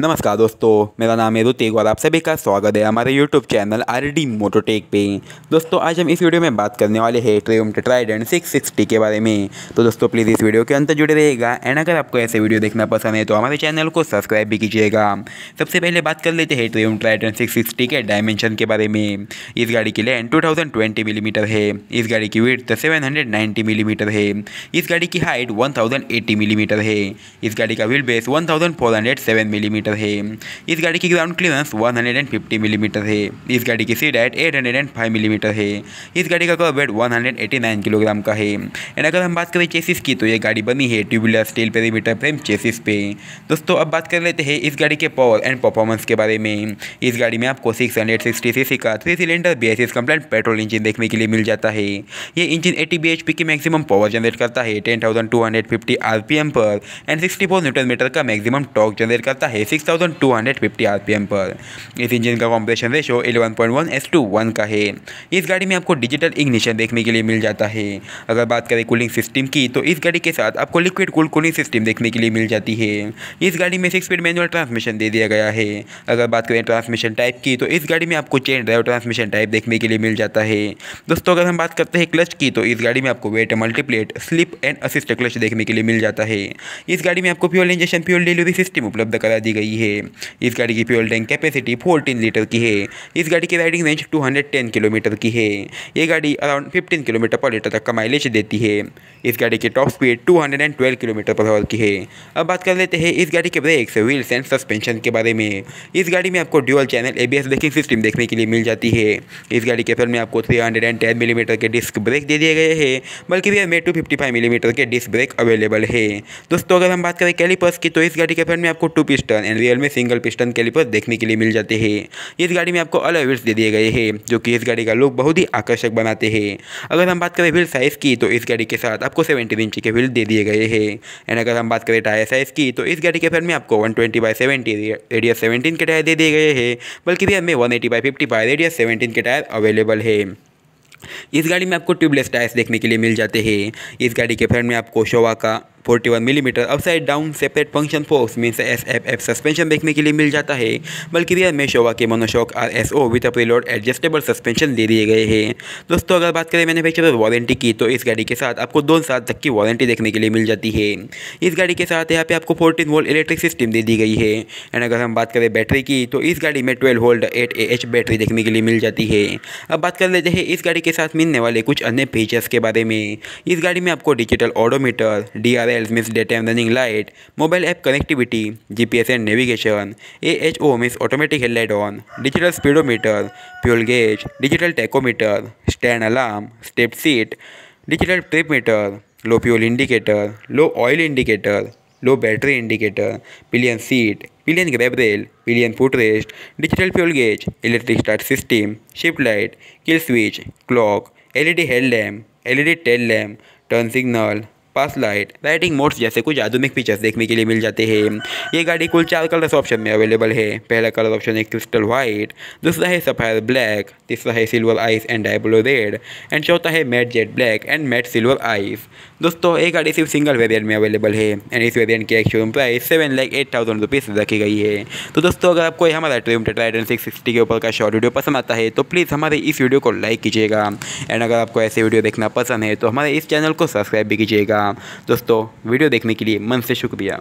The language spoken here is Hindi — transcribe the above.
नमस्कार दोस्तों मेरा नाम है रुतेग और आप सभी का स्वागत है हमारे YouTube channel R D Mototech पे दोस्तों आज हम इस वीडियो में बात करने वाले हैं ट्रियम्ट ट्राइडेंट सिक्स सिक्सटी के बारे में तो दोस्तों प्लीज़ इस वीडियो के अंत जुड़े रहेगा एंड अगर आपको ऐसे वीडियो देखना पसंद है तो हमारे चैनल को सब्सक्राइब भी कीजिएगा सबसे पहले बात कर लेते हैं ट्रियम्ट ट्राइडन सिक्स सिक्सटी के डायमेंशन के बारे में इस गाड़ी की length two thousand twenty millimetre है इस गाड़ी की weight seven hundred ninety millimetre है इस गाड़ी की height one thousand eighty millimetre है इस गाड़ी का wheel base one thousand four hundred seven millimetre millimetre है इस गाड़ी की ग्राउंड क्लियरेंस 150 मिलीमीटर है इस गाड़ी की सीट हाइट 805 मिलीमीटर है इस गाड़ी का कवर वेट 189 किलोग्राम का है एंड अगर हम बात करें चेसिस की तो ये गाड़ी बनी है tubular steel perimeter frame chassis पे दोस्तों अब बात कर लेते हैं इस गाड़ी के पावर एंड परफॉर्मेंस के बारे में इस गाड़ी में आपको six hundred sixty C C का three cylinder B S compliant petrol engine देखने के लिए मिल जाता है ये engine eighty B H P की मैक्सिमम पावर जनरेट करता है ten thousand two hundred fifty R P M पर and sixty four newton metre का मैक्सिमम टॉर्क जनरेट करता है six thousand two hundred fifty R P M पर इस इंजन का competition ratio eleven point one is to one का है इस गाड़ी में आपको डिजिटल इग्निशन देखने के लिए मिल जाता है अगर बात करें कूलिंग सिस्टम की तो इस गाड़ी के साथ आपको लिक्विड कूल कूलिंग सिस्टम देखने के लिए मिल जाती है इस गाड़ी में सिक्स स्पीड मैनुअल ट्रांसमिशन दे दिया गया है अगर बात करें ट्रांसमिशन टाइप की तो इस गाड़ी में आपको चेन ड्राइव ट्रांसमिशन टाइप देखने के लिए मिल जाता है दोस्तों अगर हम बात करते हैं क्लच की तो इस गाड़ी में आपको wet multiplate slip and assist clutch देखने के लिए मिल जाता है इस गाड़ी में आपको fuel injection fuel delivery system उपलब्ध करा दी गई गई है इस गाड़ी की फ्यूल टैंक कैपेसिटी 14 लीटर की है इस गाड़ी की राइडिंग रेंज 210 किलोमीटर की है ये गाड़ी अराउंड 15 किलोमीटर पर लीटर तक का माइलेज देती है इस गाड़ी की top speed 212 kilometre per hour की है अब बात कर लेते हैं इस गाड़ी के ब्रेक्स व्हील्स एंड सस्पेंशन के बारे में इस गाड़ी में आपको dual channel A braking system देखने के लिए मिल जाती है इस गाड़ी के फ्रंट में आपको थ्री मिलीमीटर के डिस्क ब्रेक दे दिए गए हैं बल्कि भी में टू मिलीमीटर के डिस्क ब्रेक अवेलेबल है दोस्तों अगर हम बात करें कैलिपर्स की तो इस गाड़ी के फ्रंट में आपको टू पिस्टन एंड रियल में सिंगल पिस्टन कैलिपर देखने के लिए मिल जाते हैं इस गाड़ी में आपको व्हील्स दे दिए गए हैं जो कि इस गाड़ी का लुक बहुत ही आकर्षक बनाते हैं अगर हम बात करें व्हील साइज़ की तो इस गाड़ी के साथ आपको सेवेंटीन इंच के व्हील दे दिए गए हैं एंड अगर हम बात करें टायर साइज़ की तो इस गाड़ी के फिर में आपको one twenty by seventy radius seventeen के टायर दे दिए गए हैं बल्कि भी हमें one eighty by fifty by radius seventeen के टायर अवेलेबल है इस गाड़ी में आपको ट्यूबलेस टायर्स देखने के लिए मिल जाते हैं इस गाड़ी के फ्रंट में आपको शोवा का forty one millimetre upside down separate function force से एस एफ एफ सस्पेंशन देखने के लिए मिल जाता है बल्कि रियर में शोवा के monoshock R S O with load adjustable suspension दे दिए गए हैं दोस्तों अगर बात करें मैन्युफैक्चरर वारंटी की तो इस गाड़ी के साथ आपको दो साल तक की वारंटी देखने के लिए मिल जाती है इस गाड़ी के साथ यहाँ पे आपको फोर्टीन वोल्ट इलेक्ट्रिक सिस्टम दे दी गई है एंड अगर हम बात करें बैटरी की तो इस गाड़ी में twelve volt eight A H battery देखने के लिए मिल जाती है अब बात कर लेते हैं इस गाड़ी के साथ मिलने वाले कुछ अन्य फीचर्स के बारे में इस गाड़ी में आपको digital odometer D R R Ls miss data and running light mobile app connectivity G P S and navigation A H O miss automatic headlight on digital speedometer fuel gauge digital tachometer stand alarm step seat digital trip meter low fuel indicator low oil indicator low battery indicator pillion seat pillion grab rail pillion footrest digital fuel gauge electric start system shift light kill switch clock LED head lamp D tail lamp turn signal pass light batting modes जैसे कुछ आधुनिक फीचर्स देखने के लिए मिल जाते हैं ये गाड़ी कुल चार कलर्स ऑप्शन में अवेलेबल है पहला कलर ऑप्शन है क्रिस्टल वाइट दूसरा है सफायर ब्लैक तीसरा है silver ice and Diablo red and चौथा है matt jet black and matt silver ice दोस्तों ये गाड़ी सिर्फ सिंगल वेरियंट में अवेलेबल है एंड इस वेरियंट की एक showroom price seven lakh eight thousand rupees रखी गई है तो दोस्तों अगर आपको हमारा ट्रीम टाइटन सिक्स सिक्सटी के ऊपर का शॉर्ट वीडियो पसंद आता है तो प्लीज़ हमारे इस वीडियो को लाइक कीजिएगा एंड अगर आपको ऐसे वीडियो देखना पसंद है तो हमारे इस चैनल को सब्सक्राइब भी कीजिएगा दोस्तों वीडियो देखने के लिए मन से शुक्रिया